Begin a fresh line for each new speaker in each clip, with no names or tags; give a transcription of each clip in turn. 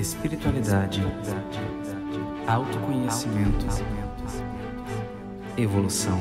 espiritualidade, autoconhecimento, evolução.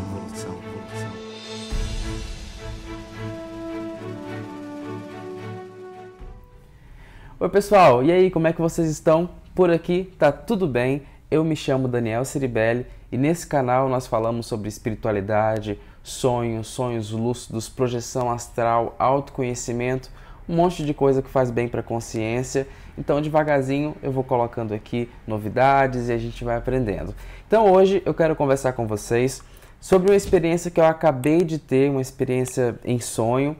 Oi, pessoal, e aí, como é que vocês estão? Por aqui tá tudo bem? Eu me chamo Daniel Ciribelli e nesse canal nós falamos sobre espiritualidade, sonhos, sonhos lúcidos, projeção astral, autoconhecimento um monte de coisa que faz bem para a consciência. Então, devagarzinho, eu vou colocando aqui novidades e a gente vai aprendendo. Então, hoje eu quero conversar com vocês sobre uma experiência que eu acabei de ter, uma experiência em sonho.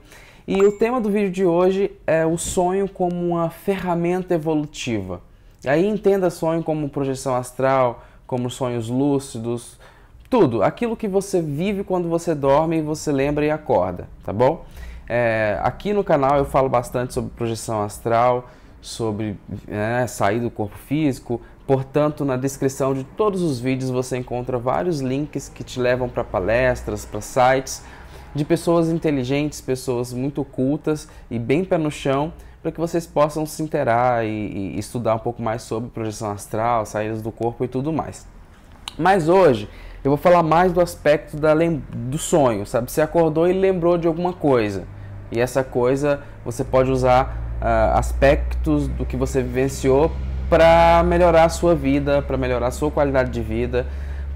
E o tema do vídeo de hoje é o sonho como uma ferramenta evolutiva. aí entenda sonho como projeção astral, como sonhos lúcidos, tudo, aquilo que você vive quando você dorme e você lembra e acorda, tá bom? É, aqui no canal eu falo bastante sobre projeção astral, sobre né, sair do corpo físico. Portanto, na descrição de todos os vídeos você encontra vários links que te levam para palestras, para sites de pessoas inteligentes, pessoas muito cultas e bem pé no chão, para que vocês possam se interar e, e estudar um pouco mais sobre projeção astral, saídas do corpo e tudo mais. Mas hoje eu vou falar mais do aspecto da do sonho, sabe? Você acordou e lembrou de alguma coisa e essa coisa você pode usar uh, aspectos do que você vivenciou para melhorar a sua vida, para melhorar a sua qualidade de vida,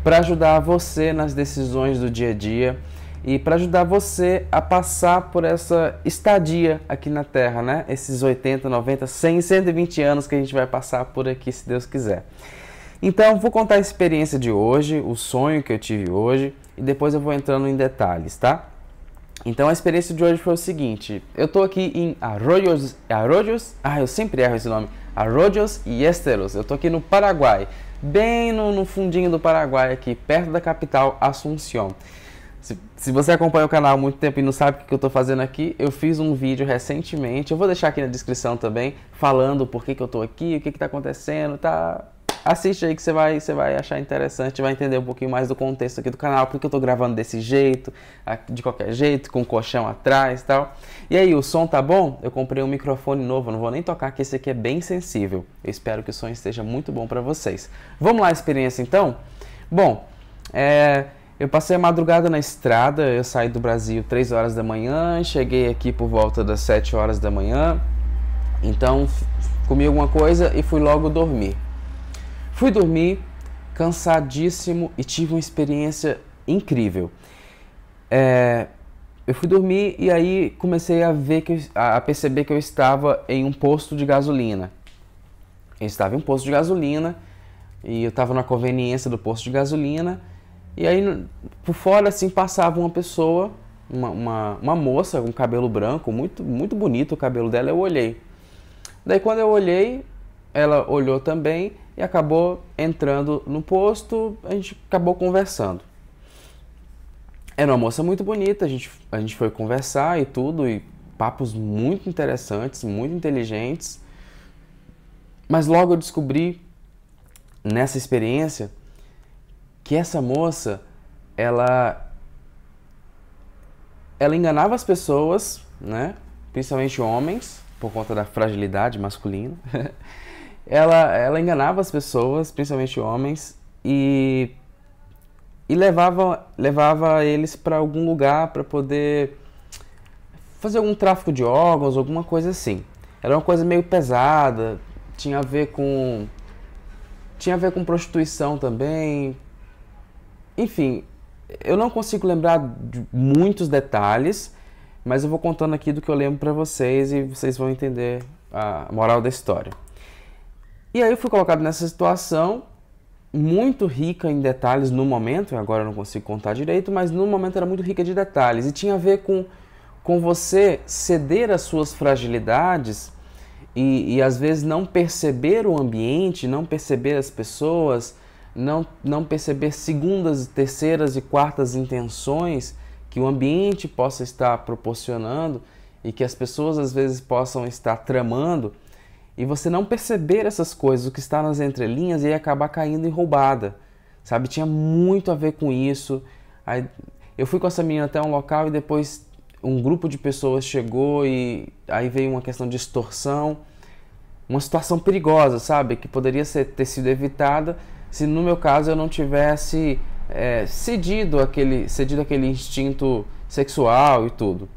para ajudar você nas decisões do dia a dia e para ajudar você a passar por essa estadia aqui na Terra, né? Esses 80, 90, 100, 120 anos que a gente vai passar por aqui, se Deus quiser. Então, vou contar a experiência de hoje, o sonho que eu tive hoje e depois eu vou entrando em detalhes, tá? Então a experiência de hoje foi o seguinte: eu tô aqui em Arroyos, Arroyos, ah, eu sempre erro esse nome, Arroyos e Esteros. Eu tô aqui no Paraguai, bem no, no fundinho do Paraguai, aqui perto da capital Asunción. Se, se, você acompanha o canal há muito tempo e não sabe o que eu estou fazendo aqui, eu fiz um vídeo recentemente, eu vou deixar aqui na descrição também, falando por que, que eu estou aqui, o que está acontecendo, tá assiste aí que você vai, você vai achar interessante, vai entender um pouquinho mais do contexto aqui do canal, porque eu tô gravando desse jeito, de qualquer jeito, com o colchão atrás e tal. E aí, o som tá bom? Eu comprei um microfone novo, não vou nem tocar, que esse aqui é bem sensível. Eu espero que o som esteja muito bom para vocês. Vamos lá, experiência então? Bom, é, eu passei a madrugada na estrada, eu saí do Brasil 3 horas da manhã, cheguei aqui por volta das 7 horas da manhã, então comi alguma coisa e fui logo dormir. Fui dormir cansadíssimo e tive uma experiência incrível. É, eu fui dormir e aí comecei a ver que a perceber que eu estava em um posto de gasolina. Eu estava em um posto de gasolina e eu estava na conveniência do posto de gasolina e aí por fora assim passava uma pessoa, uma, uma, uma moça com cabelo branco, muito muito bonito o cabelo dela, eu olhei. Daí quando eu olhei, ela olhou também e acabou entrando no posto, a gente acabou conversando. Era uma moça muito bonita, a gente, a gente foi conversar e tudo, e papos muito interessantes, muito inteligentes. Mas logo eu descobri nessa experiência que essa moça, ela ela enganava as pessoas, né? Principalmente homens, por conta da fragilidade masculina. ela, ela enganava as pessoas, principalmente homens, e, e levava, levava eles para algum lugar para poder fazer algum tráfico de órgãos, alguma coisa assim. Era uma coisa meio pesada, tinha a ver com tinha a ver com prostituição também. Enfim, eu não consigo lembrar de muitos detalhes, mas eu vou contando aqui do que eu lembro para vocês e vocês vão entender a moral da história. E aí eu fui colocado nessa situação muito rica em detalhes no momento, agora eu não consigo contar direito, mas no momento era muito rica de detalhes e tinha a ver com, com você ceder às suas fragilidades e, e às vezes não perceber o ambiente, não perceber as pessoas, não, não perceber segundas, terceiras e quartas intenções que o ambiente possa estar proporcionando e que as pessoas às vezes possam estar tramando e você não perceber essas coisas, o que está nas entrelinhas e acabar caindo em roubada, sabe? Tinha muito a ver com isso. Aí, eu fui com essa menina até um local e depois um grupo de pessoas chegou e aí veio uma questão de extorsão, uma situação perigosa, sabe? Que poderia ser, ter sido evitada se no meu caso eu não tivesse é, cedido aquele cedido aquele instinto sexual e tudo.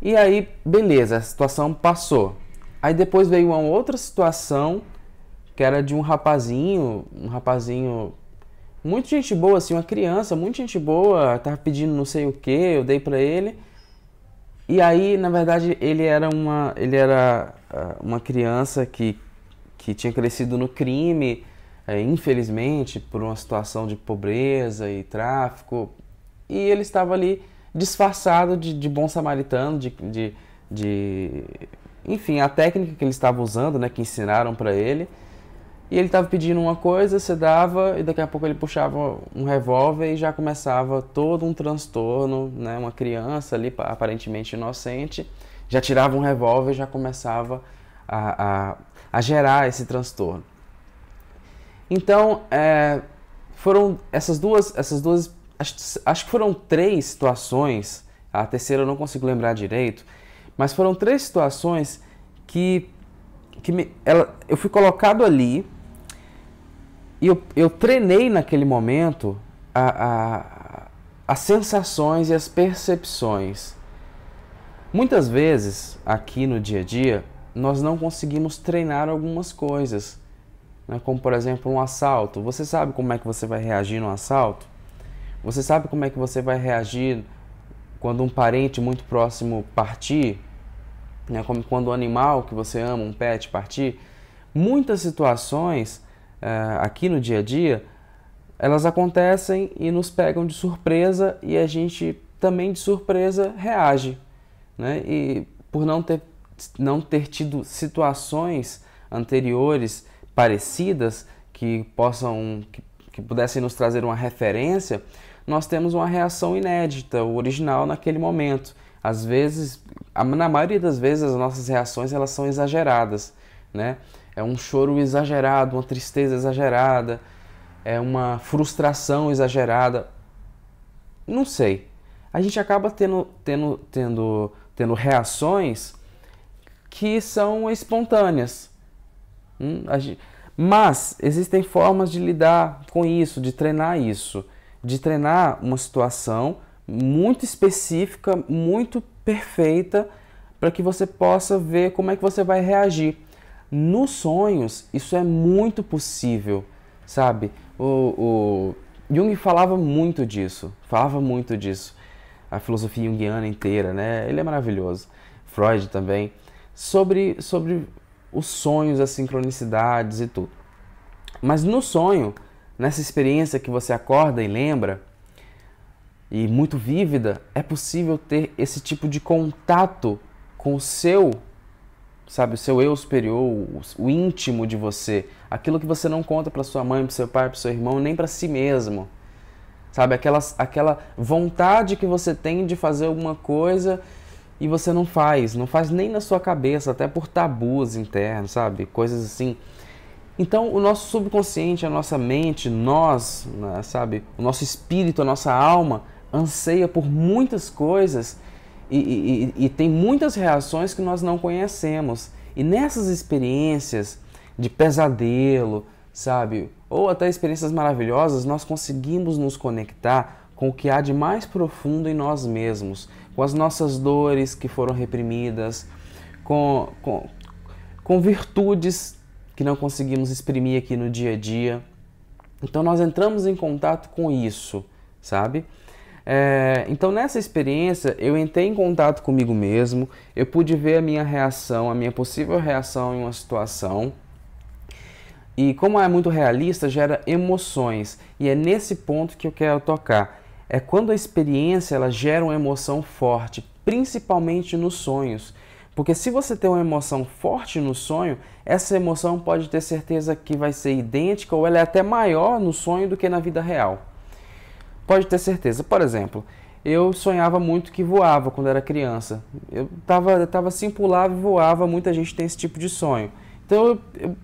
E aí, beleza, a situação passou. Aí depois veio uma outra situação que era de um rapazinho, um rapazinho muito gente boa, assim, uma criança, muito gente boa, tava pedindo não sei o que, eu dei para ele. E aí, na verdade, ele era uma, ele era ah, uma criança que, que tinha crescido no crime, é, infelizmente, por uma situação de pobreza e tráfico. E ele estava ali disfarçado de, de bom samaritano, de, de, de enfim, a técnica que ele estava usando, né, que ensinaram para ele. E ele estava pedindo uma coisa, você dava e daqui a pouco ele puxava um revólver e já começava todo um transtorno, né, uma criança ali aparentemente inocente, já tirava um revólver e já começava a, a, a gerar esse transtorno. Então, é, foram essas duas, essas duas acho, acho que foram três situações, a terceira eu não consigo lembrar direito, mas foram três situações que, que me, ela, eu fui colocado ali e eu, eu treinei naquele momento a, a, as sensações e as percepções. Muitas vezes, aqui no dia a dia, nós não conseguimos treinar algumas coisas, né? como por exemplo um assalto. Você sabe como é que você vai reagir num assalto? Você sabe como é que você vai reagir quando um parente muito próximo partir? né, como quando o animal que você ama, um pet, partir, muitas situações eh, aqui no dia a dia elas acontecem e nos pegam de surpresa e a gente também de surpresa reage, né? E por não ter não ter tido situações anteriores parecidas que possam que, que pudessem nos trazer uma referência, nós temos uma reação inédita, o original naquele momento às vezes, na maioria das vezes, as nossas reações elas são exageradas, né? É um choro exagerado, uma tristeza exagerada, é uma frustração exagerada. Não sei. A gente acaba tendo, tendo, tendo, tendo reações que são espontâneas. Hum, mas existem formas de lidar com isso, de treinar isso, de treinar uma situação muito específica, muito perfeita, para que você possa ver como é que você vai reagir. Nos sonhos, isso é muito possível, sabe? O, o Jung falava muito disso, falava muito disso. A filosofia junguiana inteira, né? Ele é maravilhoso. Freud também. Sobre, sobre os sonhos, as sincronicidades e tudo. Mas no sonho, nessa experiência que você acorda e lembra, e muito vívida, é possível ter esse tipo de contato com o seu, sabe, o seu eu superior, o íntimo de você, aquilo que você não conta para sua mãe, para seu pai, para seu irmão, nem para si mesmo. Sabe, aquela, aquela vontade que você tem de fazer alguma coisa e você não faz, não faz nem na sua cabeça, até por tabus internos, sabe? Coisas assim. Então, o nosso subconsciente, a nossa mente, nós, né, sabe? O nosso espírito, a nossa alma anseia por muitas coisas e, e, e, tem muitas reações que nós não conhecemos. E nessas experiências de pesadelo, sabe, ou até experiências maravilhosas, nós conseguimos nos conectar com o que há de mais profundo em nós mesmos, com as nossas dores que foram reprimidas, com, com, com virtudes que não conseguimos exprimir aqui no dia a dia. Então nós entramos em contato com isso, sabe? É, então nessa experiência eu entrei em contato comigo mesmo, eu pude ver a minha reação, a minha possível reação em uma situação. E como é muito realista, gera emoções. E é nesse ponto que eu quero tocar. É quando a experiência ela gera uma emoção forte, principalmente nos sonhos. Porque se você tem uma emoção forte no sonho, essa emoção pode ter certeza que vai ser idêntica ou ela é até maior no sonho do que na vida real pode ter certeza. Por exemplo, eu sonhava muito que voava quando era criança. Eu estava eu tava assim, pulava e voava. Muita gente tem esse tipo de sonho. Então eu, eu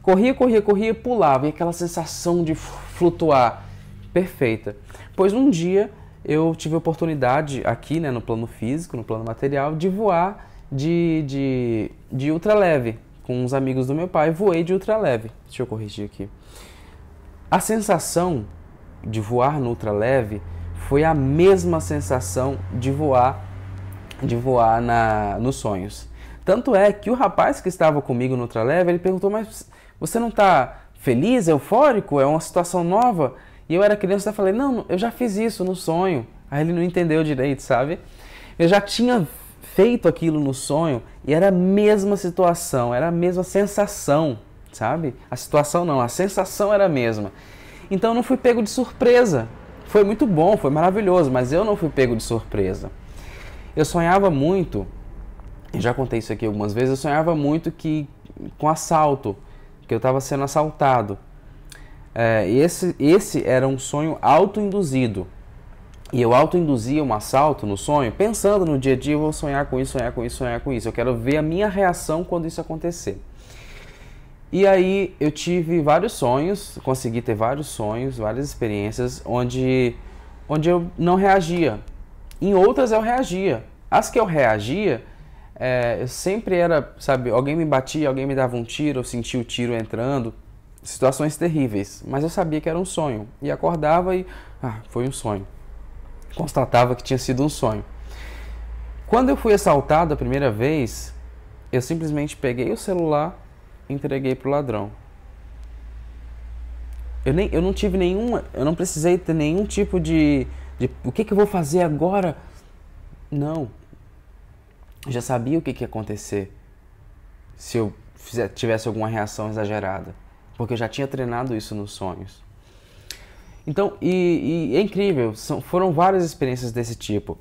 corria, corria, corria, pulava. E aquela sensação de flutuar perfeita. Pois um dia eu tive a oportunidade aqui, né, no plano físico, no plano material, de voar de, de, de ultraleve. Com uns amigos do meu pai, voei de ultraleve. Deixa eu corrigir aqui. A sensação de voar no ultraleve foi a mesma sensação de voar de voar na, nos sonhos. Tanto é que o rapaz que estava comigo no ultraleve, ele perguntou: "Mas você não está feliz, eufórico? É uma situação nova?" E eu era criança e falei: "Não, eu já fiz isso no sonho". Aí ele não entendeu direito, sabe? Eu já tinha feito aquilo no sonho e era a mesma situação, era a mesma sensação, sabe? A situação não, a sensação era a mesma. Então eu não fui pego de surpresa. Foi muito bom, foi maravilhoso, mas eu não fui pego de surpresa. Eu sonhava muito, já contei isso aqui algumas vezes, eu sonhava muito que com assalto, que eu estava sendo assaltado. É, esse, esse era um sonho autoinduzido. E eu autoinduzia um assalto no sonho, pensando no dia a dia, eu vou sonhar com isso, sonhar com isso, sonhar com isso. Eu quero ver a minha reação quando isso acontecer. E aí eu tive vários sonhos, consegui ter vários sonhos, várias experiências onde, onde eu não reagia. Em outras eu reagia. As que eu reagia, é, eu sempre era, sabe, alguém me batia, alguém me dava um tiro, eu sentia o tiro entrando. Situações terríveis, mas eu sabia que era um sonho. E acordava e, ah, foi um sonho. Constatava que tinha sido um sonho. Quando eu fui assaltado a primeira vez, eu simplesmente peguei o celular entreguei pro ladrão. Eu, nem, eu não tive nenhuma, eu não precisei ter nenhum tipo de, de o que, que eu vou fazer agora? Não. Eu já sabia o que, que ia acontecer se eu fizer, tivesse alguma reação exagerada, porque eu já tinha treinado isso nos sonhos. Então, e, e é incrível, são, foram várias experiências desse tipo.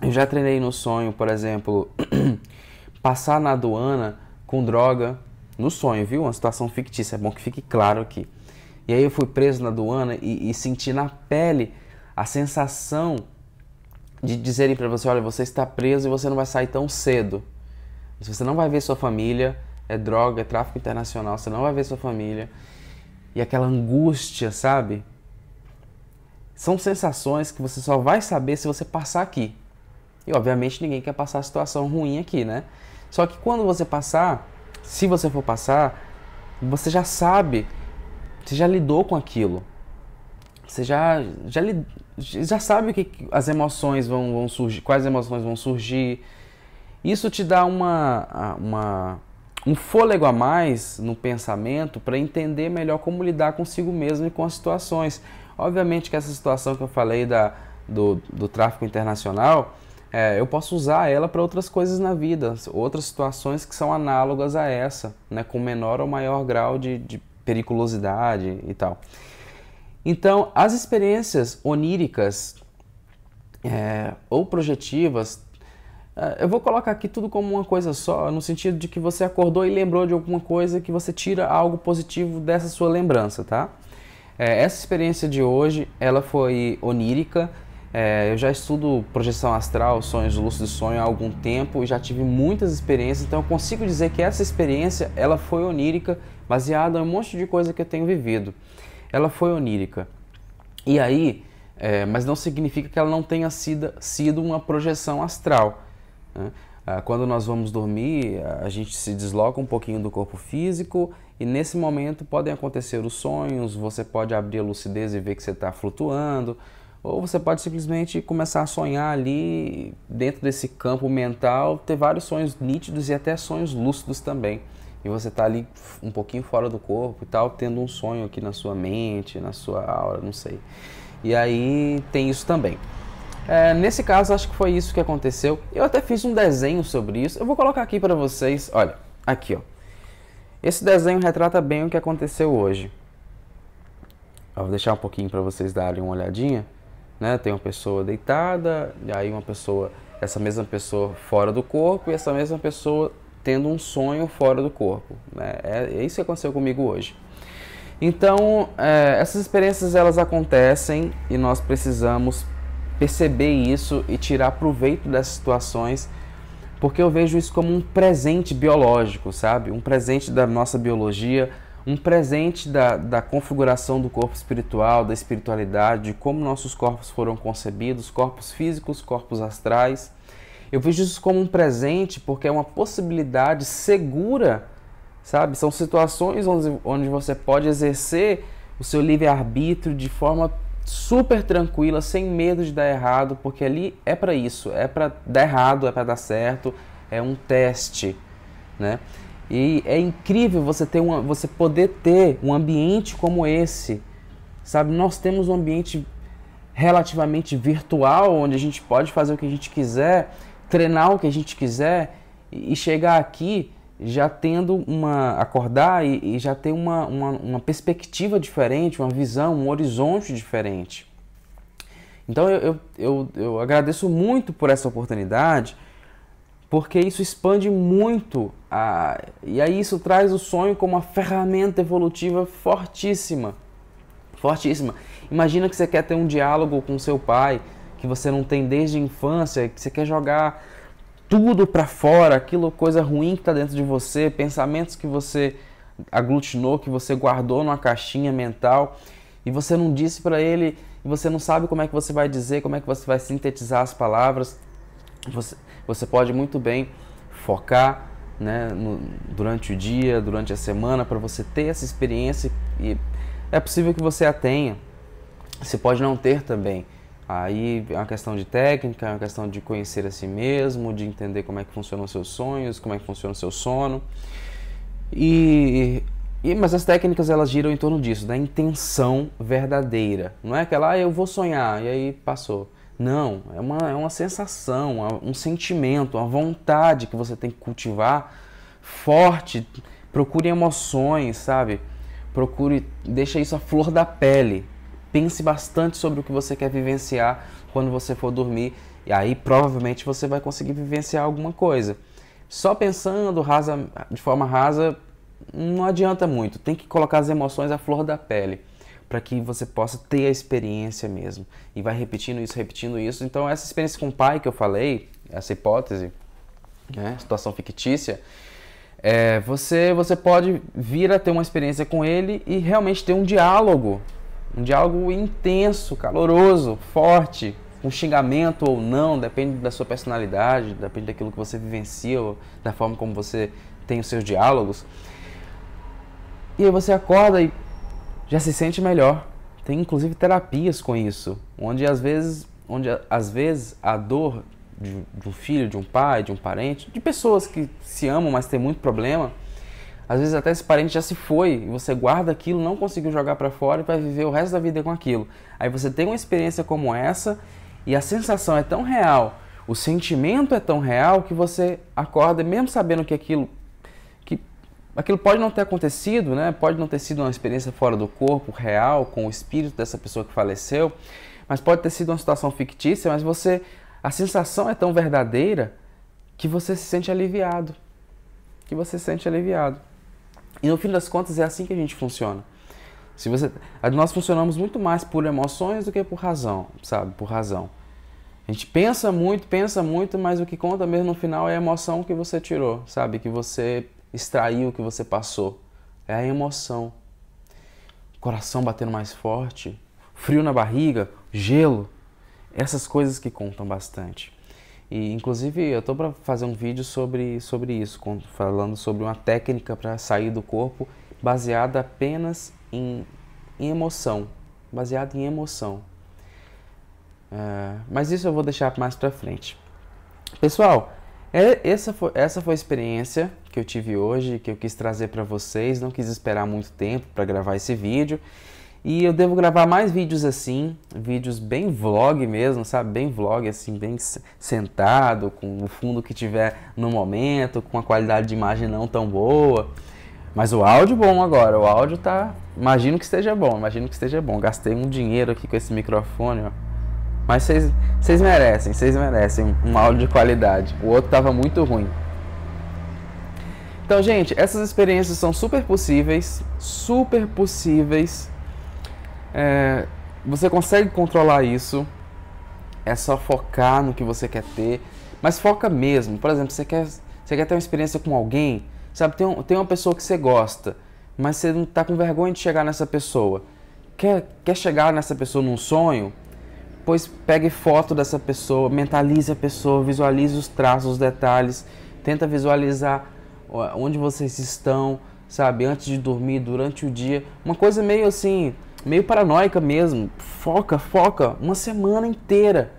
Eu já treinei no sonho, por exemplo, passar na aduana com droga no sonho, viu? Uma situação fictícia, é bom que fique claro aqui. E aí eu fui preso na aduana e, e senti na pele a sensação de dizerem para você, olha, você está preso e você não vai sair tão cedo. Você não vai ver sua família, é droga, é tráfico internacional, você não vai ver sua família. E aquela angústia, sabe? São sensações que você só vai saber se você passar aqui. E obviamente ninguém quer passar a situação ruim aqui, né? Só que quando você passar, se você for passar, você já sabe, você já lidou com aquilo. Você já, já, já sabe que as emoções vão, vão surgir, quais emoções vão surgir. Isso te dá uma, uma, um fôlego a mais no pensamento para entender melhor como lidar consigo mesmo e com as situações. Obviamente que essa situação que eu falei da, do, do tráfico internacional, é, eu posso usar ela para outras coisas na vida, outras situações que são análogas a essa, né, com menor ou maior grau de, de periculosidade e tal. Então, as experiências oníricas é, ou projetivas, é, eu vou colocar aqui tudo como uma coisa só, no sentido de que você acordou e lembrou de alguma coisa que você tira algo positivo dessa sua lembrança, tá? É, essa experiência de hoje, ela foi onírica, é, eu já estudo projeção astral, sonhos de sonho há algum tempo e já tive muitas experiências, então eu consigo dizer que essa experiência ela foi onírica, baseada em um monte de coisa que eu tenho vivido. Ela foi onírica. E aí, é, mas não significa que ela não tenha sido, sido uma projeção astral. Né? Ah, quando nós vamos dormir, a gente se desloca um pouquinho do corpo físico e nesse momento podem acontecer os sonhos, você pode abrir a lucidez e ver que você está flutuando, ou você pode simplesmente começar a sonhar ali dentro desse campo mental, ter vários sonhos nítidos e até sonhos lúcidos também. E você está ali um pouquinho fora do corpo e tal, tendo um sonho aqui na sua mente, na sua aura, não sei. E aí tem isso também. É, nesse caso, acho que foi isso que aconteceu. Eu até fiz um desenho sobre isso. Eu vou colocar aqui para vocês. Olha, aqui, ó. Esse desenho retrata bem o que aconteceu hoje. Eu vou deixar um pouquinho para vocês darem uma olhadinha. Né? Tem uma pessoa deitada, e aí uma pessoa, essa mesma pessoa fora do corpo e essa mesma pessoa tendo um sonho fora do corpo. Né? É, é, isso que aconteceu comigo hoje. Então, é, essas experiências elas acontecem e nós precisamos perceber isso e tirar proveito dessas situações, porque eu vejo isso como um presente biológico, sabe? Um presente da nossa biologia um presente da, da configuração do corpo espiritual, da espiritualidade, de como nossos corpos foram concebidos, corpos físicos, corpos astrais. Eu vejo isso como um presente porque é uma possibilidade segura, sabe? São situações onde, onde você pode exercer o seu livre-arbítrio de forma super tranquila, sem medo de dar errado, porque ali é para isso, é para dar errado, é para dar certo, é um teste, né? E é incrível você ter uma, você poder ter um ambiente como esse. Sabe, nós temos um ambiente relativamente virtual onde a gente pode fazer o que a gente quiser, treinar o que a gente quiser e chegar aqui já tendo uma acordar e, e já ter uma, uma, uma, perspectiva diferente, uma visão, um horizonte diferente. Então eu, eu, eu, eu agradeço muito por essa oportunidade porque isso expande muito a... e aí isso traz o sonho como uma ferramenta evolutiva fortíssima, fortíssima. Imagina que você quer ter um diálogo com seu pai que você não tem desde a infância, que você quer jogar tudo para fora, aquilo coisa ruim que está dentro de você, pensamentos que você aglutinou, que você guardou numa caixinha mental e você não disse para ele, e você não sabe como é que você vai dizer, como é que você vai sintetizar as palavras. Você, você pode muito bem focar né, no, durante o dia, durante a semana, para você ter essa experiência e é possível que você a tenha. Você pode não ter também. Aí é uma questão de técnica, é uma questão de conhecer a si mesmo, de entender como é que funcionam os seus sonhos, como é que funciona o seu sono. E, e mas as técnicas elas giram em torno disso, da intenção verdadeira. Não é aquela ah, eu vou sonhar e aí passou. Não, é uma, é uma sensação, é um sentimento, uma vontade que você tem que cultivar forte. Procure emoções, sabe? Procure, deixa isso à flor da pele. Pense bastante sobre o que você quer vivenciar quando você for dormir, e aí provavelmente você vai conseguir vivenciar alguma coisa. Só pensando rasa, de forma rasa não adianta muito, tem que colocar as emoções à flor da pele para que você possa ter a experiência mesmo. E vai repetindo isso, repetindo isso. Então, essa experiência com o pai que eu falei, essa hipótese, né, situação fictícia, é, você, você pode vir a ter uma experiência com ele e realmente ter um diálogo. Um diálogo intenso, caloroso, forte, com um xingamento ou não, depende da sua personalidade, depende daquilo que você vivencia, ou da forma como você tem os seus diálogos. E aí você acorda e já se sente melhor. Tem inclusive terapias com isso, onde às vezes, onde às vezes a dor de, de um filho, de um pai, de um parente, de pessoas que se amam, mas tem muito problema, às vezes até esse parente já se foi, e você guarda aquilo, não conseguiu jogar para fora e vai viver o resto da vida com aquilo. Aí você tem uma experiência como essa e a sensação é tão real, o sentimento é tão real que você acorda mesmo sabendo que aquilo Aquilo pode não ter acontecido, né? pode não ter sido uma experiência fora do corpo, real, com o espírito dessa pessoa que faleceu, mas pode ter sido uma situação fictícia, mas você, a sensação é tão verdadeira que você se sente aliviado. Que você se sente aliviado. E no fim das contas é assim que a gente funciona. Se você, nós funcionamos muito mais por emoções do que por razão, sabe? Por razão. A gente pensa muito, pensa muito, mas o que conta mesmo no final é a emoção que você tirou, sabe? Que você extrair o que você passou. É a emoção. Coração batendo mais forte, frio na barriga, gelo. Essas coisas que contam bastante. E, inclusive, eu estou para fazer um vídeo sobre, sobre isso, falando sobre uma técnica para sair do corpo baseada apenas em, em emoção. Baseada em emoção. Uh, mas isso eu vou deixar mais para frente. Pessoal, é, essa foi, essa foi a experiência que eu tive hoje, que eu quis trazer para vocês. Não quis esperar muito tempo para gravar esse vídeo. E eu devo gravar mais vídeos assim, vídeos bem vlog mesmo, sabe? Bem vlog, assim, bem sentado, com o fundo que tiver no momento, com a qualidade de imagem não tão boa. Mas o áudio bom agora, o áudio tá. Imagino que esteja bom, imagino que esteja bom. Gastei um dinheiro aqui com esse microfone, ó. Mas vocês merecem, vocês merecem um áudio de qualidade. O outro tava muito ruim. Então, gente, essas experiências são super possíveis, super possíveis. É, você consegue controlar isso. É só focar no que você quer ter, mas foca mesmo. Por exemplo, você quer, você quer ter uma experiência com alguém, sabe? Tem, um, tem uma pessoa que você gosta, mas você não tá com vergonha de chegar nessa pessoa. Quer, quer chegar nessa pessoa num sonho? depois pegue foto dessa pessoa, mentalize a pessoa, visualize os traços, os detalhes, tenta visualizar onde vocês estão, sabe, antes de dormir, durante o dia, uma coisa meio assim, meio paranoica mesmo. Foca, foca uma semana inteira.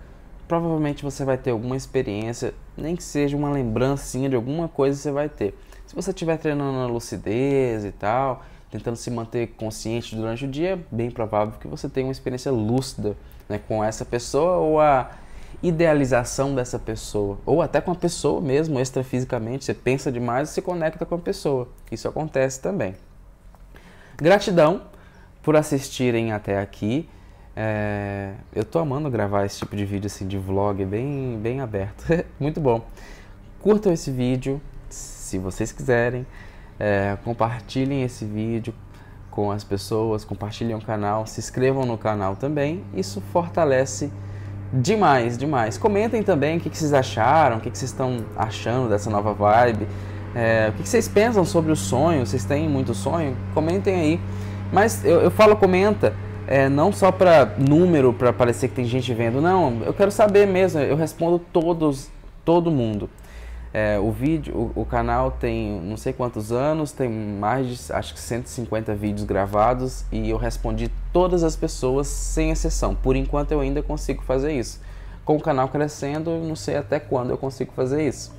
Provavelmente você vai ter alguma experiência, nem que seja uma lembrancinha de alguma coisa você vai ter. Se você estiver treinando na lucidez e tal, tentando se manter consciente durante o dia, é bem provável que você tenha uma experiência lúcida né, com essa pessoa ou a idealização dessa pessoa, ou até com a pessoa mesmo, extrafisicamente, você pensa demais e se conecta com a pessoa. Isso acontece também. Gratidão por assistirem até aqui. É... eu tô amando gravar esse tipo de vídeo assim de vlog é bem, bem aberto. Muito bom. Curtam esse vídeo se vocês quiserem. É... compartilhem esse vídeo, com as pessoas, compartilhem o canal, se inscrevam no canal também. Isso fortalece demais, demais. Comentem também o que, vocês acharam, o que, vocês estão achando dessa nova vibe, é, o que, que, vocês pensam sobre o sonho, vocês têm muito sonho? Comentem aí. Mas eu, eu falo comenta, é, não só para número, para parecer que tem gente vendo, não, eu quero saber mesmo, eu respondo todos, todo mundo. É, o vídeo, o, o, canal tem não sei quantos anos, tem mais de acho que 150 vídeos gravados e eu respondi todas as pessoas sem exceção. Por enquanto eu ainda consigo fazer isso. Com o canal crescendo, não sei até quando eu consigo fazer isso.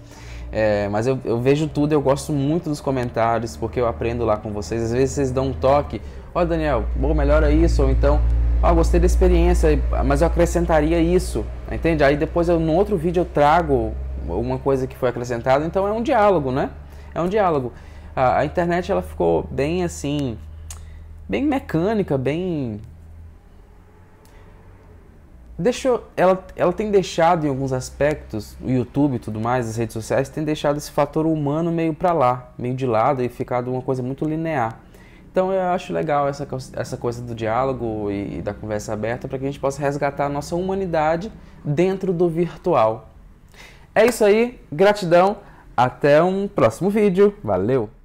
É, mas eu, eu, vejo tudo, eu gosto muito dos comentários, porque eu aprendo lá com vocês. Às vezes vocês dão um toque, ó oh, Daniel, bom, melhora isso, ou então, ó, oh, gostei da experiência, mas eu acrescentaria isso, entende? Aí depois eu, no outro vídeo eu trago uma coisa que foi acrescentada, então é um diálogo, né? É um diálogo. A, a internet ela ficou bem assim, bem mecânica, bem deixou, ela, ela tem deixado em alguns aspectos, o YouTube e tudo mais, as redes sociais, tem deixado esse fator humano meio para lá, meio de lado e ficado uma coisa muito linear. Então eu acho legal essa, essa coisa do diálogo e da conversa aberta para que a gente possa resgatar a nossa humanidade dentro do virtual. É isso aí, gratidão, até um próximo vídeo, valeu!